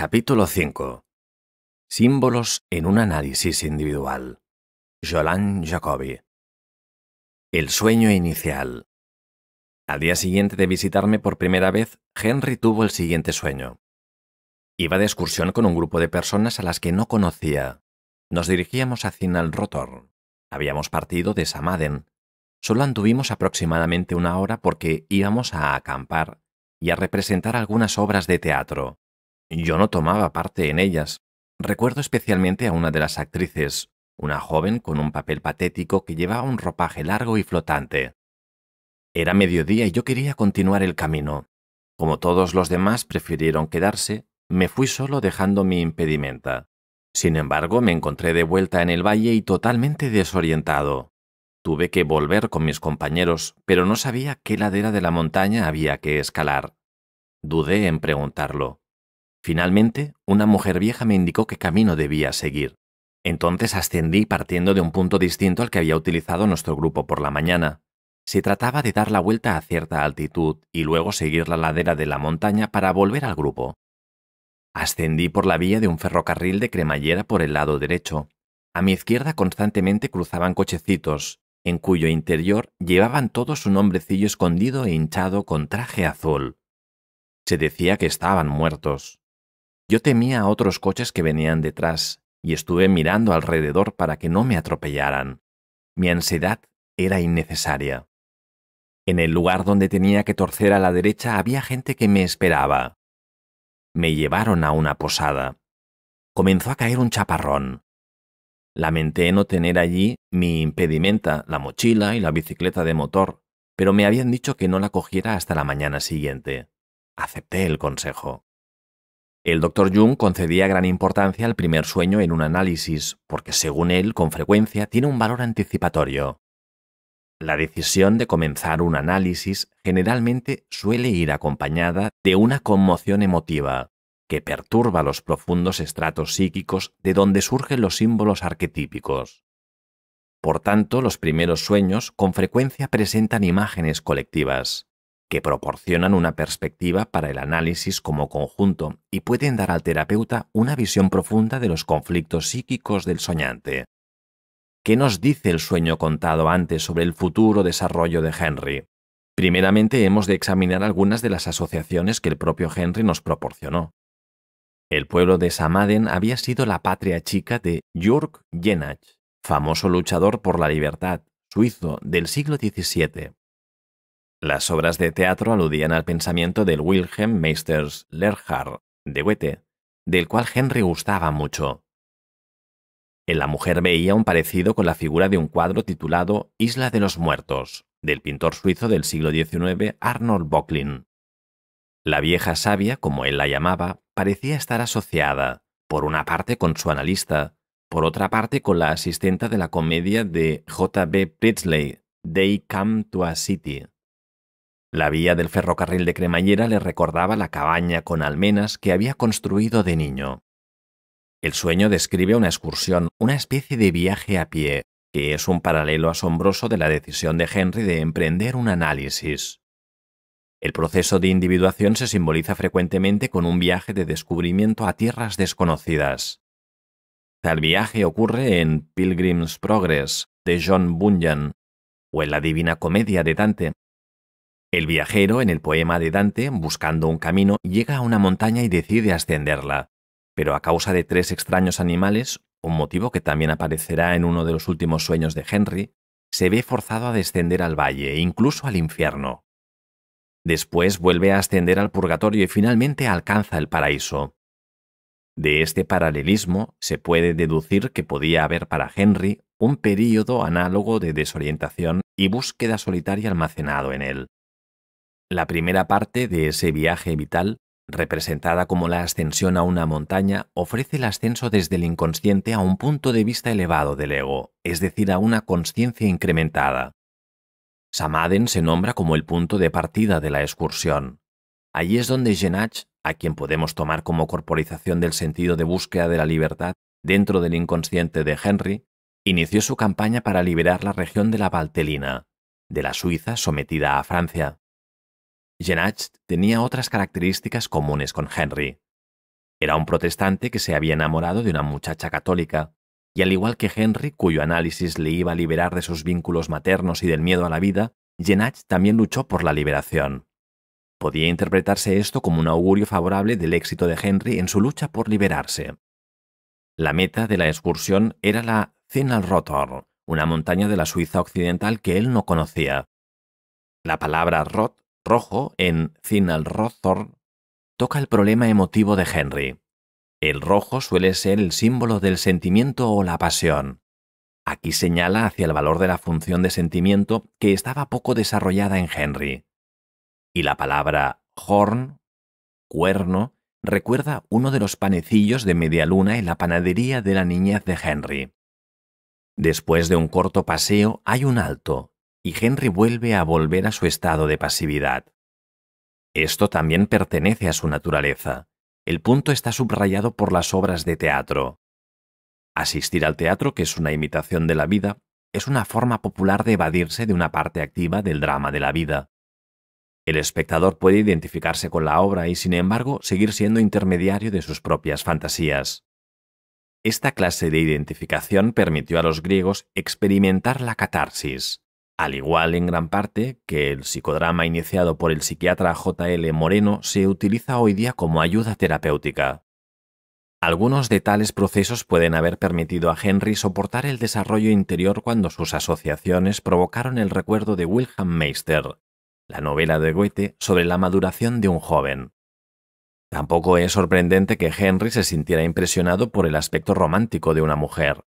Capítulo 5. Símbolos en un análisis individual. Jolan Jacobi. El sueño inicial. Al día siguiente de visitarme por primera vez, Henry tuvo el siguiente sueño. Iba de excursión con un grupo de personas a las que no conocía. Nos dirigíamos a el Rotor. Habíamos partido de Samaden. Solo anduvimos aproximadamente una hora porque íbamos a acampar y a representar algunas obras de teatro. Yo no tomaba parte en ellas. Recuerdo especialmente a una de las actrices, una joven con un papel patético que llevaba un ropaje largo y flotante. Era mediodía y yo quería continuar el camino. Como todos los demás prefirieron quedarse, me fui solo dejando mi impedimenta. Sin embargo, me encontré de vuelta en el valle y totalmente desorientado. Tuve que volver con mis compañeros, pero no sabía qué ladera de la montaña había que escalar. Dudé en preguntarlo. Finalmente, una mujer vieja me indicó qué camino debía seguir. Entonces ascendí partiendo de un punto distinto al que había utilizado nuestro grupo por la mañana. Se trataba de dar la vuelta a cierta altitud y luego seguir la ladera de la montaña para volver al grupo. Ascendí por la vía de un ferrocarril de cremallera por el lado derecho. A mi izquierda constantemente cruzaban cochecitos, en cuyo interior llevaban todos un hombrecillo escondido e hinchado con traje azul. Se decía que estaban muertos. Yo temía a otros coches que venían detrás y estuve mirando alrededor para que no me atropellaran. Mi ansiedad era innecesaria. En el lugar donde tenía que torcer a la derecha había gente que me esperaba. Me llevaron a una posada. Comenzó a caer un chaparrón. Lamenté no tener allí mi impedimenta, la mochila y la bicicleta de motor, pero me habían dicho que no la cogiera hasta la mañana siguiente. Acepté el consejo. El Dr. Jung concedía gran importancia al primer sueño en un análisis, porque según él, con frecuencia, tiene un valor anticipatorio. La decisión de comenzar un análisis generalmente suele ir acompañada de una conmoción emotiva, que perturba los profundos estratos psíquicos de donde surgen los símbolos arquetípicos. Por tanto, los primeros sueños con frecuencia presentan imágenes colectivas, que proporcionan una perspectiva para el análisis como conjunto y pueden dar al terapeuta una visión profunda de los conflictos psíquicos del soñante. ¿Qué nos dice el sueño contado antes sobre el futuro desarrollo de Henry? Primeramente hemos de examinar algunas de las asociaciones que el propio Henry nos proporcionó. El pueblo de Samaden había sido la patria chica de Jörg Jenach, famoso luchador por la libertad, suizo del siglo XVII. Las obras de teatro aludían al pensamiento del Wilhelm Meisters Lerhard de Goethe, del cual Henry gustaba mucho. En la mujer veía un parecido con la figura de un cuadro titulado Isla de los Muertos, del pintor suizo del siglo XIX Arnold Bocklin. La vieja sabia, como él la llamaba, parecía estar asociada, por una parte con su analista, por otra parte con la asistenta de la comedia de J. B. They Come to a City, la vía del ferrocarril de cremallera le recordaba la cabaña con almenas que había construido de niño. El sueño describe una excursión, una especie de viaje a pie, que es un paralelo asombroso de la decisión de Henry de emprender un análisis. El proceso de individuación se simboliza frecuentemente con un viaje de descubrimiento a tierras desconocidas. Tal viaje ocurre en Pilgrim's Progress de John Bunyan o en la Divina Comedia de Dante, el viajero, en el poema de Dante, buscando un camino, llega a una montaña y decide ascenderla, pero a causa de tres extraños animales, un motivo que también aparecerá en uno de los últimos sueños de Henry, se ve forzado a descender al valle e incluso al infierno. Después vuelve a ascender al purgatorio y finalmente alcanza el paraíso. De este paralelismo se puede deducir que podía haber para Henry un período análogo de desorientación y búsqueda solitaria almacenado en él la primera parte de ese viaje vital, representada como la ascensión a una montaña, ofrece el ascenso desde el inconsciente a un punto de vista elevado del ego, es decir, a una conciencia incrementada. Samaden se nombra como el punto de partida de la excursión. Allí es donde Genach, a quien podemos tomar como corporización del sentido de búsqueda de la libertad dentro del inconsciente de Henry, inició su campaña para liberar la región de la Valtelina, de la Suiza sometida a Francia. Jenatsch tenía otras características comunes con Henry. Era un protestante que se había enamorado de una muchacha católica, y al igual que Henry, cuyo análisis le iba a liberar de sus vínculos maternos y del miedo a la vida, Jenatsch también luchó por la liberación. Podía interpretarse esto como un augurio favorable del éxito de Henry en su lucha por liberarse. La meta de la excursión era la Rotor, una montaña de la Suiza occidental que él no conocía. La palabra Roth Rojo, en Final Rothorn, toca el problema emotivo de Henry. El rojo suele ser el símbolo del sentimiento o la pasión. Aquí señala hacia el valor de la función de sentimiento que estaba poco desarrollada en Henry. Y la palabra horn, cuerno, recuerda uno de los panecillos de media luna en la panadería de la niñez de Henry. Después de un corto paseo hay un alto, y Henry vuelve a volver a su estado de pasividad. Esto también pertenece a su naturaleza. El punto está subrayado por las obras de teatro. Asistir al teatro, que es una imitación de la vida, es una forma popular de evadirse de una parte activa del drama de la vida. El espectador puede identificarse con la obra y, sin embargo, seguir siendo intermediario de sus propias fantasías. Esta clase de identificación permitió a los griegos experimentar la catarsis, al igual en gran parte que el psicodrama iniciado por el psiquiatra J.L. Moreno se utiliza hoy día como ayuda terapéutica. Algunos de tales procesos pueden haber permitido a Henry soportar el desarrollo interior cuando sus asociaciones provocaron el recuerdo de Wilhelm Meister, la novela de Goethe sobre la maduración de un joven. Tampoco es sorprendente que Henry se sintiera impresionado por el aspecto romántico de una mujer,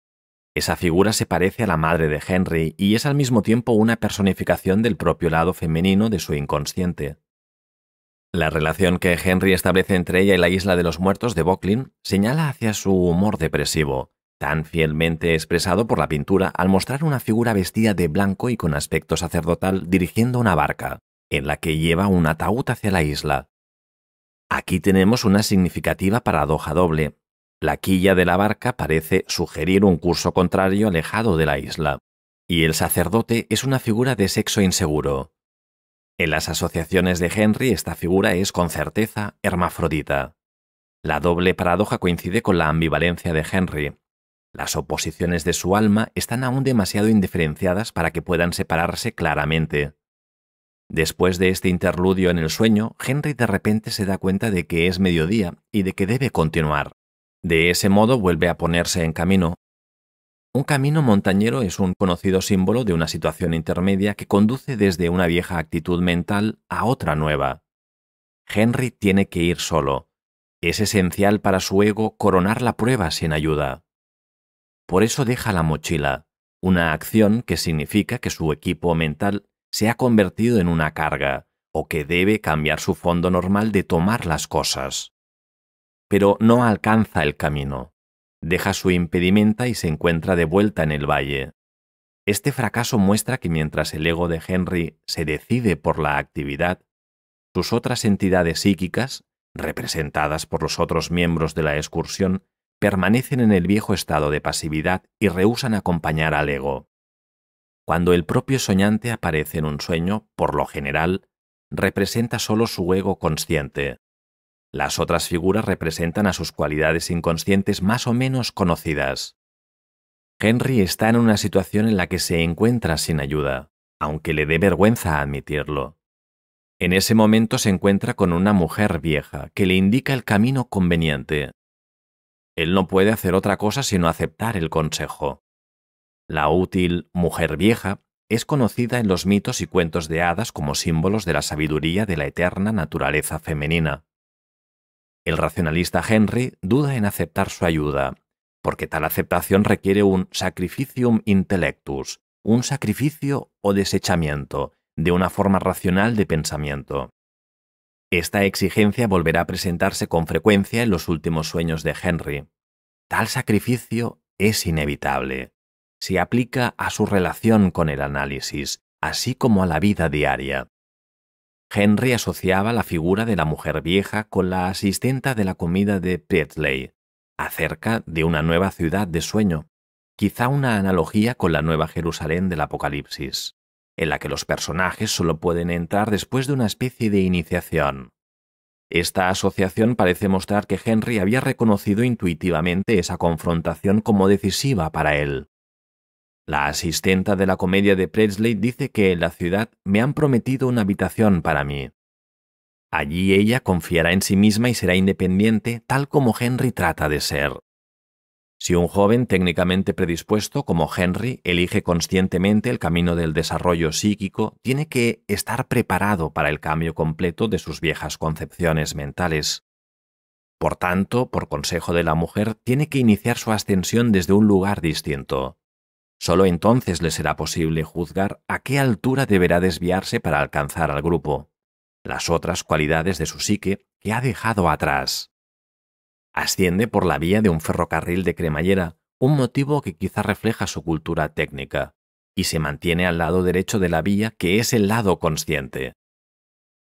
esa figura se parece a la madre de Henry y es al mismo tiempo una personificación del propio lado femenino de su inconsciente. La relación que Henry establece entre ella y la isla de los muertos de Bocklin señala hacia su humor depresivo, tan fielmente expresado por la pintura al mostrar una figura vestida de blanco y con aspecto sacerdotal dirigiendo una barca, en la que lleva un ataúd hacia la isla. Aquí tenemos una significativa paradoja doble, la quilla de la barca parece sugerir un curso contrario alejado de la isla, y el sacerdote es una figura de sexo inseguro. En las asociaciones de Henry esta figura es con certeza hermafrodita. La doble paradoja coincide con la ambivalencia de Henry. Las oposiciones de su alma están aún demasiado indiferenciadas para que puedan separarse claramente. Después de este interludio en el sueño, Henry de repente se da cuenta de que es mediodía y de que debe continuar. De ese modo vuelve a ponerse en camino. Un camino montañero es un conocido símbolo de una situación intermedia que conduce desde una vieja actitud mental a otra nueva. Henry tiene que ir solo. Es esencial para su ego coronar la prueba sin ayuda. Por eso deja la mochila, una acción que significa que su equipo mental se ha convertido en una carga, o que debe cambiar su fondo normal de tomar las cosas pero no alcanza el camino. Deja su impedimenta y se encuentra de vuelta en el valle. Este fracaso muestra que mientras el ego de Henry se decide por la actividad, sus otras entidades psíquicas, representadas por los otros miembros de la excursión, permanecen en el viejo estado de pasividad y rehusan acompañar al ego. Cuando el propio soñante aparece en un sueño, por lo general, representa solo su ego consciente. Las otras figuras representan a sus cualidades inconscientes más o menos conocidas. Henry está en una situación en la que se encuentra sin ayuda, aunque le dé vergüenza admitirlo. En ese momento se encuentra con una mujer vieja que le indica el camino conveniente. Él no puede hacer otra cosa sino aceptar el consejo. La útil mujer vieja es conocida en los mitos y cuentos de hadas como símbolos de la sabiduría de la eterna naturaleza femenina. El racionalista Henry duda en aceptar su ayuda, porque tal aceptación requiere un sacrificium intellectus, un sacrificio o desechamiento de una forma racional de pensamiento. Esta exigencia volverá a presentarse con frecuencia en los últimos sueños de Henry. Tal sacrificio es inevitable. Se aplica a su relación con el análisis, así como a la vida diaria. Henry asociaba la figura de la mujer vieja con la asistenta de la comida de Priestley, acerca de una nueva ciudad de sueño, quizá una analogía con la nueva Jerusalén del Apocalipsis, en la que los personajes solo pueden entrar después de una especie de iniciación. Esta asociación parece mostrar que Henry había reconocido intuitivamente esa confrontación como decisiva para él. La asistenta de la comedia de Presley dice que en la ciudad me han prometido una habitación para mí. Allí ella confiará en sí misma y será independiente, tal como Henry trata de ser. Si un joven técnicamente predispuesto como Henry elige conscientemente el camino del desarrollo psíquico, tiene que estar preparado para el cambio completo de sus viejas concepciones mentales. Por tanto, por consejo de la mujer, tiene que iniciar su ascensión desde un lugar distinto. Solo entonces le será posible juzgar a qué altura deberá desviarse para alcanzar al grupo, las otras cualidades de su psique que ha dejado atrás. Asciende por la vía de un ferrocarril de cremallera, un motivo que quizá refleja su cultura técnica, y se mantiene al lado derecho de la vía que es el lado consciente.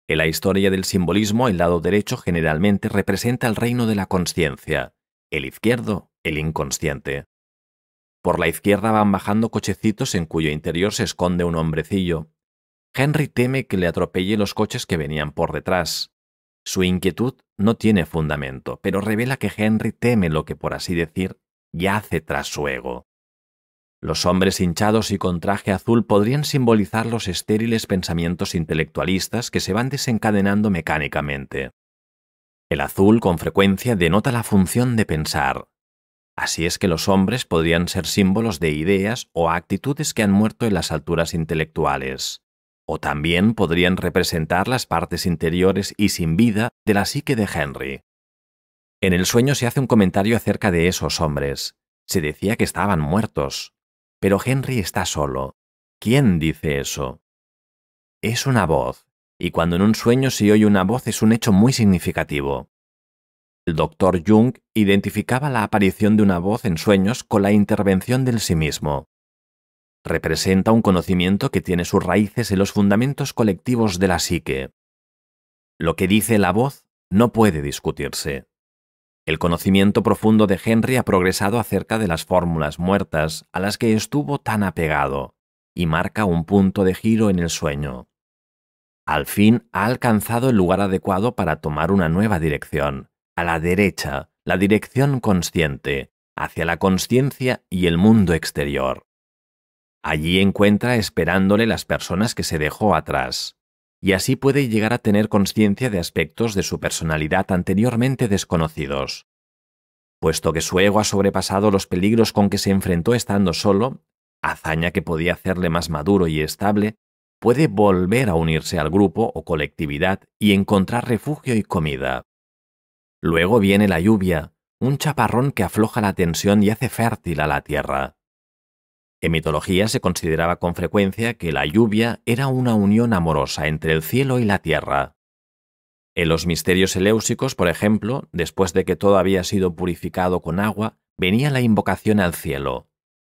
En la historia del simbolismo, el lado derecho generalmente representa el reino de la conciencia, el izquierdo, el inconsciente. Por la izquierda van bajando cochecitos en cuyo interior se esconde un hombrecillo. Henry teme que le atropelle los coches que venían por detrás. Su inquietud no tiene fundamento, pero revela que Henry teme lo que, por así decir, yace tras su ego. Los hombres hinchados y con traje azul podrían simbolizar los estériles pensamientos intelectualistas que se van desencadenando mecánicamente. El azul con frecuencia denota la función de pensar, Así es que los hombres podrían ser símbolos de ideas o actitudes que han muerto en las alturas intelectuales, o también podrían representar las partes interiores y sin vida de la psique de Henry. En el sueño se hace un comentario acerca de esos hombres. Se decía que estaban muertos. Pero Henry está solo. ¿Quién dice eso? Es una voz, y cuando en un sueño se oye una voz es un hecho muy significativo. El doctor Jung identificaba la aparición de una voz en sueños con la intervención del sí mismo. Representa un conocimiento que tiene sus raíces en los fundamentos colectivos de la psique. Lo que dice la voz no puede discutirse. El conocimiento profundo de Henry ha progresado acerca de las fórmulas muertas a las que estuvo tan apegado y marca un punto de giro en el sueño. Al fin ha alcanzado el lugar adecuado para tomar una nueva dirección a la derecha, la dirección consciente, hacia la conciencia y el mundo exterior. Allí encuentra esperándole las personas que se dejó atrás, y así puede llegar a tener conciencia de aspectos de su personalidad anteriormente desconocidos. Puesto que su ego ha sobrepasado los peligros con que se enfrentó estando solo, hazaña que podía hacerle más maduro y estable, puede volver a unirse al grupo o colectividad y encontrar refugio y comida. Luego viene la lluvia, un chaparrón que afloja la tensión y hace fértil a la tierra. En mitología se consideraba con frecuencia que la lluvia era una unión amorosa entre el cielo y la tierra. En los misterios eléusicos, por ejemplo, después de que todo había sido purificado con agua, venía la invocación al cielo.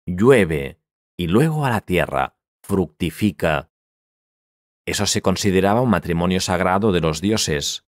Llueve, y luego a la tierra, fructifica. Eso se consideraba un matrimonio sagrado de los dioses,